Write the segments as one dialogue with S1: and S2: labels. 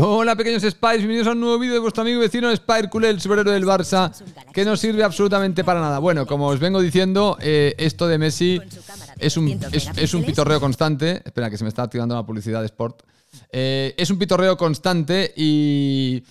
S1: Hola pequeños Spice, bienvenidos a un nuevo vídeo de vuestro amigo vecino Spire el superhéroe del Barça, que no sirve absolutamente para nada. Bueno, como os vengo diciendo, eh, esto de Messi es un, es, un pitorreo constante. Espera, que se me está activando la publicidad de Sport. Eh, es un pitorreo constante y,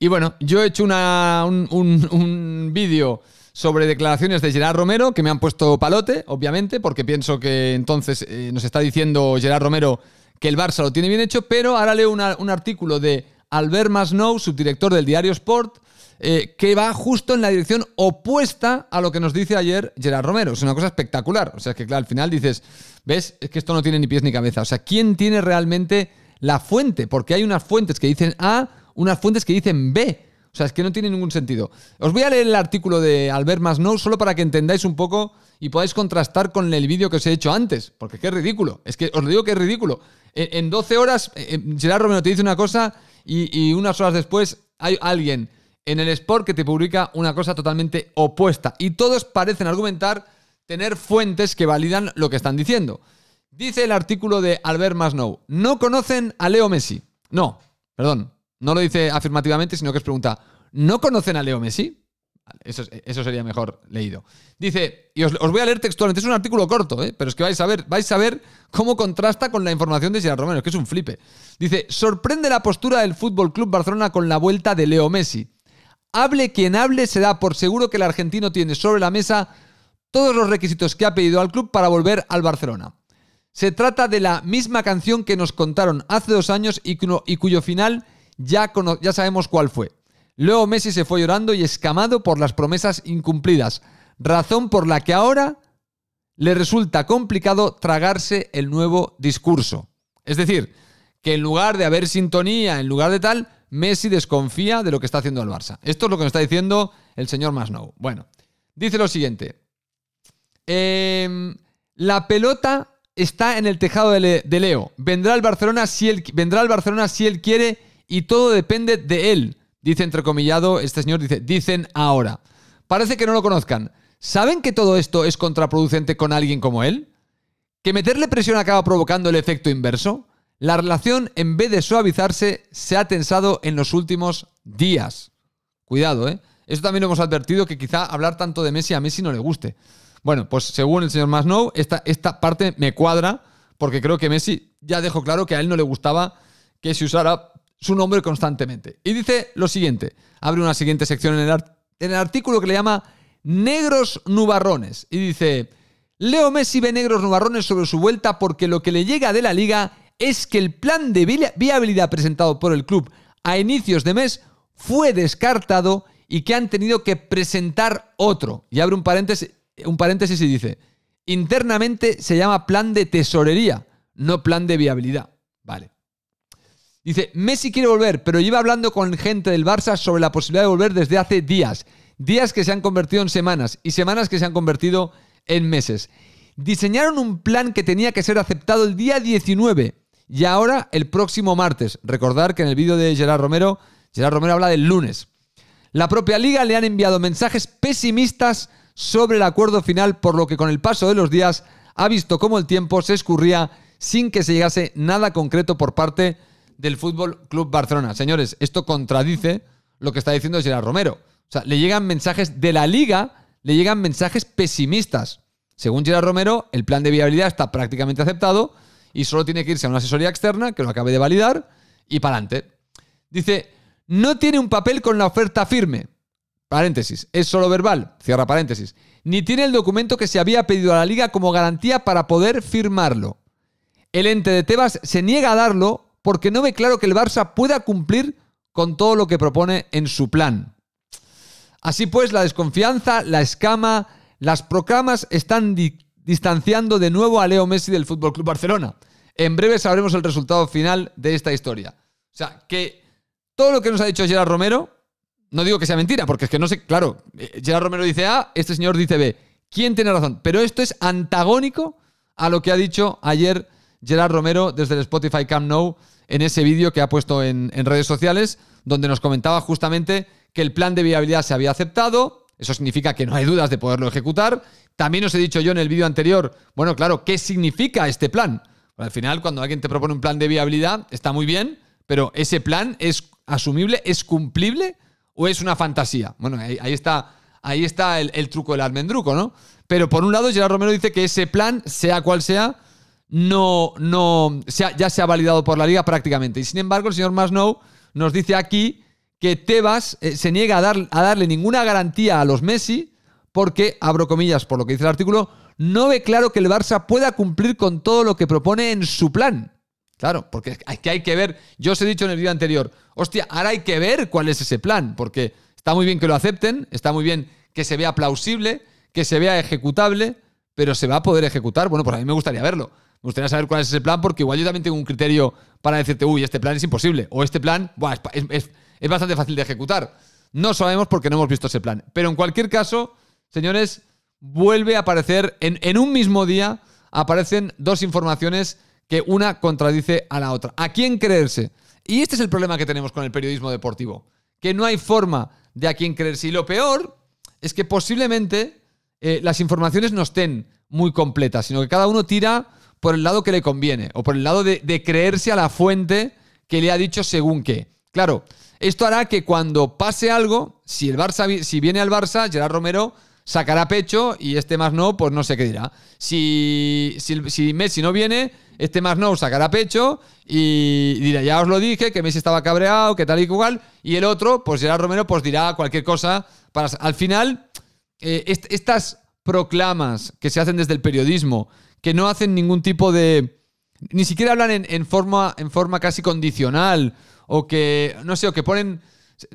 S1: y bueno, yo he hecho un, vídeo sobre declaraciones de Gerard Romero, que me han puesto palote, obviamente, porque pienso que entonces eh, nos está diciendo Gerard Romero que el Barça lo tiene bien hecho, pero ahora leo un artículo de Albert Masnou, subdirector del diario Sport, eh, que va justo en la dirección opuesta a lo que nos dice ayer Gerard Romero. Es una cosa espectacular. O sea, es que al final dices, ves, es que esto no tiene ni pies ni cabeza. O sea, ¿quién tiene realmente la fuente? Porque hay unas fuentes que dicen A, unas fuentes que dicen B. O sea, es que no tiene ningún sentido. Os voy a leer el artículo de Albert Masnou solo para que entendáis un poco y podáis contrastar con el vídeo que os he hecho antes, porque qué ridículo. Es que os lo digo que es ridículo. En, 12 horas, eh, eh, Gerard Romero te dice una cosa y, unas horas después hay alguien en el Sport que te publica una cosa totalmente opuesta. Y todos parecen argumentar tener fuentes que validan lo que están diciendo. Dice el artículo de Albert Masnou, no conocen a Leo Messi. No, perdón, no lo dice afirmativamente, sino que es pregunta, ¿no conocen a Leo Messi? Eso, sería mejor leído. Dice, y os, voy a leer textualmente, es un artículo corto, ¿eh? pero es que vais a, ver, a ver cómo contrasta con la información de Sierra Romero, que es un flipe. Dice, sorprende la postura del Fútbol Club Barcelona con la vuelta de Leo Messi. Hable quien hable, se da por seguro que el argentino tiene sobre la mesa todos los requisitos que ha pedido al club para volver al Barcelona. Se trata de la misma canción que nos contaron hace dos años y, cuyo, final ya, ya sabemos cuál fue. Luego Messi se fue llorando y escamado por las promesas incumplidas, razón por la que ahora le resulta complicado tragarse el nuevo discurso. Es decir, que en lugar de haber sintonía, en lugar de tal, Messi desconfía de lo que está haciendo el Barça. Esto es lo que nos está diciendo el señor Masnou. Bueno, dice lo siguiente. Em, la pelota está en el tejado de, Leo. Vendrá el Barcelona si él, vendrá al Barcelona si él quiere y todo depende de él. Dice entrecomillado, este señor dice, dicen ahora. Parece que no lo conozcan. ¿Saben que todo esto es contraproducente con alguien como él? ¿Que meterle presión acaba provocando el efecto inverso? La relación, en vez de suavizarse, se ha tensado en los últimos días. Cuidado, ¿eh? Esto también lo hemos advertido que quizá hablar tanto de Messi a Messi no le guste. Bueno, pues según el señor Masnow, esta, esta parte me cuadra porque creo que Messi ya dejó claro que a él no le gustaba que se usara su nombre constantemente. Y dice lo siguiente, abre una siguiente sección en el, artículo que le llama Negros Nubarrones. Y dice, Leo Messi ve negros nubarrones sobre su vuelta porque lo que le llega de la liga es que el plan de viabilidad presentado por el club a inicios de mes fue descartado y que han tenido que presentar otro. Y abre un paréntesis, un paréntesis y dice, internamente se llama plan de tesorería, no plan de viabilidad. Vale. Dice, Messi quiere volver, pero lleva hablando con gente del Barça sobre la posibilidad de volver desde hace días. Días que se han convertido en semanas y semanas que se han convertido en meses. Diseñaron un plan que tenía que ser aceptado el día 19 y ahora el próximo martes. Recordar que en el vídeo de Gerard Romero, Gerard Romero habla del lunes. La propia liga le han enviado mensajes pesimistas sobre el acuerdo final, por lo que con el paso de los días ha visto cómo el tiempo se escurría sin que se llegase nada concreto por parte del Fútbol Club Barcelona. Señores, esto contradice lo que está diciendo Gerard Romero. O sea, le llegan mensajes de la liga, le llegan mensajes pesimistas. Según Gerard Romero, el plan de viabilidad está prácticamente aceptado y solo tiene que irse a una asesoría externa que lo acabe de validar y para adelante. Dice, no tiene un papel con la oferta firme. Paréntesis, es solo verbal, cierra paréntesis. Ni tiene el documento que se había pedido a la liga como garantía para poder firmarlo. El ente de Tebas se niega a darlo porque no ve claro que el Barça pueda cumplir con todo lo que propone en su plan. Así pues, la desconfianza, la escama, las proclamas están distanciando de nuevo a Leo Messi del Fútbol Club Barcelona. En breve sabremos el resultado final de esta historia. O sea, que todo lo que nos ha dicho Gerard Romero, no digo que sea mentira, porque es que no sé, claro, eh, Gerard Romero dice A, este señor dice B. ¿Quién tiene razón? Pero esto es antagónico a lo que ha dicho ayer Gerard Romero desde el Spotify Camp Nou en ese vídeo que ha puesto en, redes sociales, donde nos comentaba justamente que el plan de viabilidad se había aceptado, eso significa que no hay dudas de poderlo ejecutar. También os he dicho yo en el vídeo anterior, bueno, claro, ¿qué significa este plan? al final, cuando alguien te propone un plan de viabilidad, está muy bien, pero ¿ese plan es asumible, es cumplible o es una fantasía? Bueno, ahí, está, ahí está el, el truco del almendruco, ¿no? Pero por un lado, Gerard Romero dice que ese plan, sea cual sea, no, no, ya se ha validado por la liga prácticamente. Y sin embargo, el señor Masnow nos dice aquí que Tebas eh, se niega a, darle ninguna garantía a los Messi porque, abro comillas por lo que dice el artículo, no ve claro que el Barça pueda cumplir con todo lo que propone en su plan. Claro, porque hay que, hay que ver, yo os he dicho en el vídeo anterior, hostia, ahora hay que ver cuál es ese plan, porque está muy bien que lo acepten, está muy bien que se vea plausible, que se vea ejecutable, pero se va a poder ejecutar. Bueno, pues a mí me gustaría verlo. Me gustaría saber cuál es ese plan, porque igual yo también tengo un criterio para decirte, uy, este plan es imposible, o este plan buah, es, bastante fácil de ejecutar. No sabemos porque no hemos visto ese plan. Pero en cualquier caso, señores, vuelve a aparecer en, un mismo día, aparecen dos informaciones que una contradice a la otra. ¿A quién creerse? Y este es el problema que tenemos con el periodismo deportivo, que no hay forma de a quién creerse. Y lo peor es que posiblemente eh, las informaciones no estén muy completas, sino que cada uno tira por el lado que le conviene o por el lado de, creerse a la fuente que le ha dicho según qué. Claro, esto hará que cuando pase algo, si, el Barça, si viene al Barça, Gerard Romero sacará pecho y este más no, pues no sé qué dirá. Si, si, Messi no viene, este más no sacará pecho y dirá, ya os lo dije, que Messi estaba cabreado, que tal y cual. Y el otro, pues Gerard Romero, pues dirá cualquier cosa. Para, al final, eh, estas proclamas que se hacen desde el periodismo, que no hacen ningún tipo de... ni siquiera hablan en, forma, en forma casi condicional, o que, no sé, o que ponen,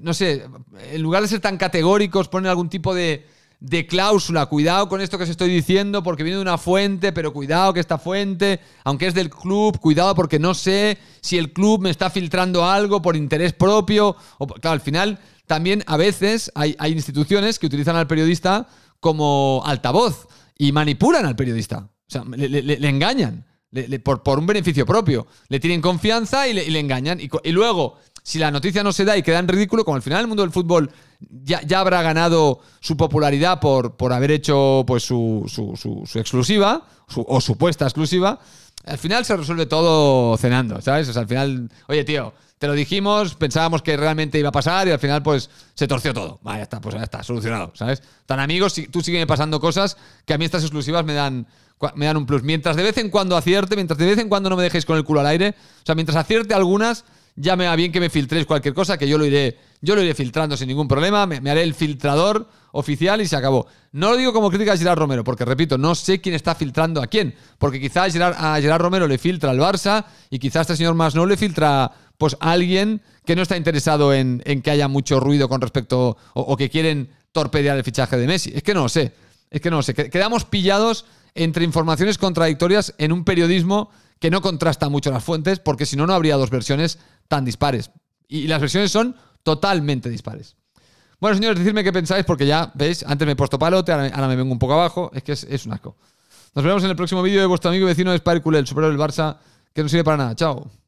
S1: no sé, en lugar de ser tan categóricos, ponen algún tipo de, de cláusula, cuidado con esto que os estoy diciendo porque viene de una fuente, pero cuidado que esta fuente, aunque es del club, cuidado porque no sé si el club me está filtrando algo por interés propio. O, claro, al final también a veces hay, hay instituciones que utilizan al periodista como altavoz y manipulan al periodista. O sea, le, engañan por, un beneficio propio. Le tienen confianza y le, engañan. Y, luego, si la noticia no se da y queda en ridículo, como al final el mundo del fútbol ya, habrá ganado su popularidad por, por haber hecho pues, su, su, su exclusiva o supuesta exclusiva, al final se resuelve todo cenando, ¿sabes? O sea, al final, oye, tío, te lo dijimos, pensábamos que realmente iba a pasar y al final, pues, se torció todo. Vale, ya está, pues ya está, solucionado, ¿sabes? Tan amigos, tú siguen pasando cosas que a mí estas exclusivas me dan, me dan un plus. Mientras de vez en cuando acierte, mientras de vez en cuando no me dejéis con el culo al aire, o sea, mientras acierte algunas, ya me va bien que me filtréis cualquier cosa, que yo lo iré, yo lo iré filtrando sin ningún problema, me, haré el filtrador oficial y se acabó. No lo digo como crítica a Gerard Romero, porque repito, no sé quién está filtrando a quién, porque quizás a Gerard Romero le filtra el Barça y quizás este señor más no le filtra pues alguien que no está interesado en, en, que haya mucho ruido con respecto o, o que quieren torpedear el fichaje de Messi. Es que no lo sé, es que no lo sé. Quedamos pillados entre informaciones contradictorias en un periodismo que no contrasta mucho las fuentes, porque si no, no habría dos versiones tan dispares. Y las versiones son totalmente dispares. Bueno, señores, decidme qué pensáis, porque ya veis, antes me he puesto palote, ahora, me vengo un poco abajo, es que es, un asco. Nos vemos en el próximo vídeo de vuestro amigo y vecino Spire el superior del Barça, que no sirve para nada. Chao.